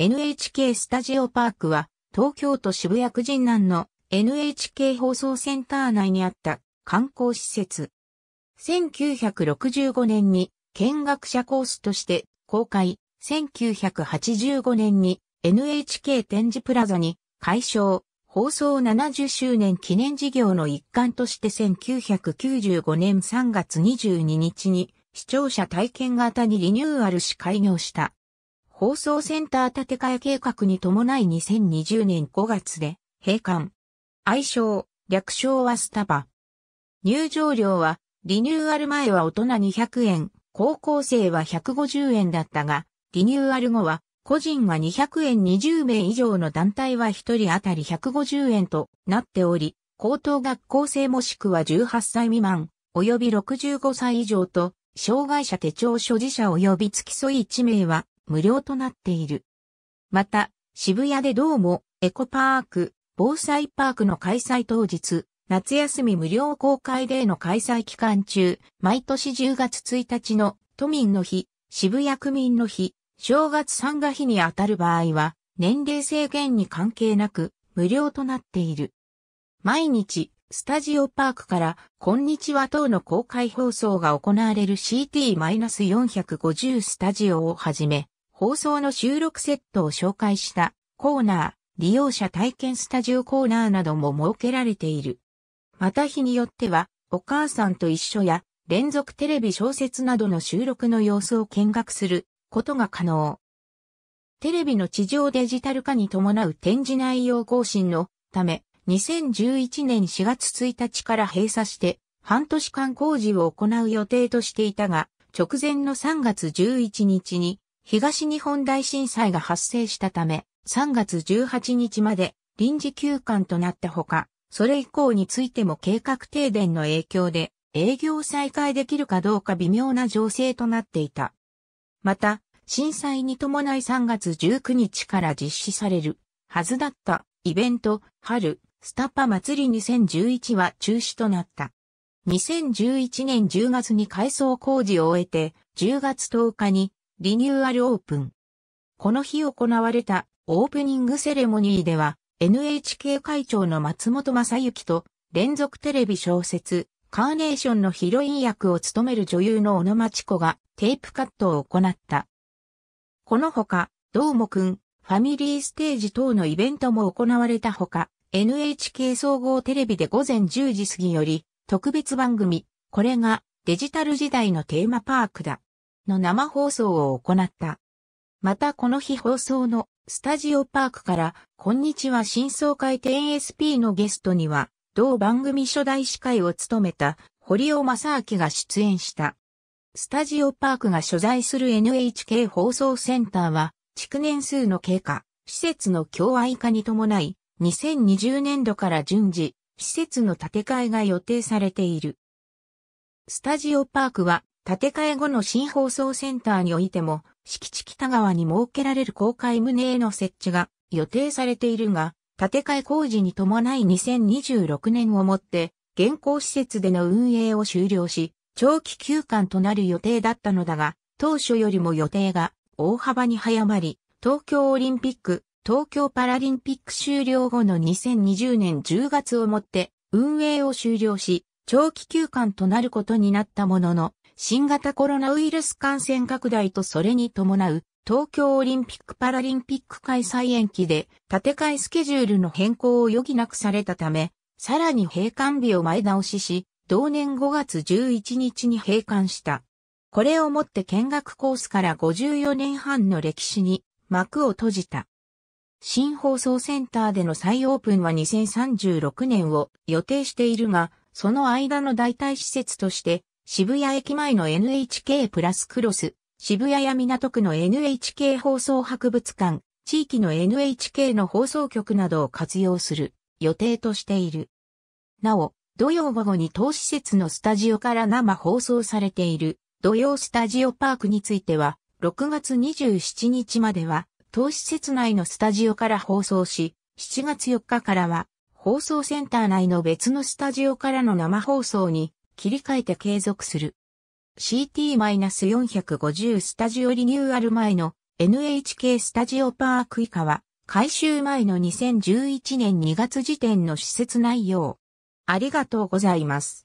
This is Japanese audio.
NHK スタジオパークは東京都渋谷区神南の NHK 放送センター内にあった観光施設。1965年に見学者コースとして公開、1985年に NHK 展示プラザに解消、放送70周年記念事業の一環として1995年3月22日に視聴者体験型にリニューアルし開業した。放送センター建て替え計画に伴い2020年5月で閉館。愛称、略称はスタバ。入場料はリニューアル前は大人200円、高校生は150円だったが、リニューアル後は個人は200円20名以上の団体は1人当たり150円となっており、高等学校生もしくは18歳未満、及び65歳以上と、障害者手帳所持者及び付き添い1名は、無料となっている。また、渋谷でどうも、エコパーク、防災パークの開催当日、夏休み無料公開デーの開催期間中、毎年10月1日の都民の日、渋谷区民の日、正月参加日に当たる場合は、年齢制限に関係なく、無料となっている。毎日、スタジオパークから、こんにちは等の公開放送が行われる CT-450 スタジオをはじめ、放送の収録セットを紹介したコーナー、利用者体験スタジオコーナーなども設けられている。また日によっては、お母さんと一緒や連続テレビ小説などの収録の様子を見学することが可能。テレビの地上デジタル化に伴う展示内容更新のため、2011年4月1日から閉鎖して半年間工事を行う予定としていたが、直前の3月11日に東日本大震災が発生したため、3月18日まで臨時休館となったほか、それ以降についても計画停電の影響で営業再開できるかどうか微妙な情勢となっていた。また、震災に伴い3月19日から実施されるはずだったイベント春スタッパ祭り2011は中止となった。2011年10月に改装工事を終えて10月10日にリニューアルオープン。この日行われたオープニングセレモニーでは NHK 会長の松本正幸と連続テレビ小説カーネーションのヒロイン役を務める女優の小野町子がテープカットを行った。このほか、どうもくん、ファミリーステージ等のイベントも行われたほか、NHK 総合テレビで午前10時過ぎより特別番組、これがデジタル時代のテーマパークだ。の生放送を行った。またこの日放送のスタジオパークから、こんにちは新総会1 s p のゲストには、同番組初代司会を務めた堀尾正明が出演した。スタジオパークが所在する NHK 放送センターは、築年数の経過、施設の共愛化に伴い、2020年度から順次、施設の建て替えが予定されている。スタジオパークは建て替え後の新放送センターにおいても、敷地北側に設けられる公開棟への設置が予定されているが、建て替え工事に伴い2026年をもって、現行施設での運営を終了し、長期休館となる予定だったのだが、当初よりも予定が大幅に早まり、東京オリンピック、東京パラリンピック終了後の2020年10月をもって運営を終了し、長期休館となることになったものの、新型コロナウイルス感染拡大とそれに伴う東京オリンピック・パラリンピック開催延期で建て替えスケジュールの変更を余儀なくされたため、さらに閉館日を前倒しし、同年5月11日に閉館した。これをもって見学コースから54年半の歴史に幕を閉じた。新放送センターでの再オープンは2036年を予定しているが、その間の代替施設として渋谷駅前の NHK プラスクロス、渋谷や港区の NHK 放送博物館、地域の NHK の放送局などを活用する予定としている。なお、土曜午後に当施設のスタジオから生放送されている土曜スタジオパークについては、6月27日までは当施設内のスタジオから放送し、7月4日からは放送センター内の別のスタジオからの生放送に切り替えて継続する。CT-450 スタジオリニューアル前の NHK スタジオパーク以下は改修前の2011年2月時点の施設内容。ありがとうございます。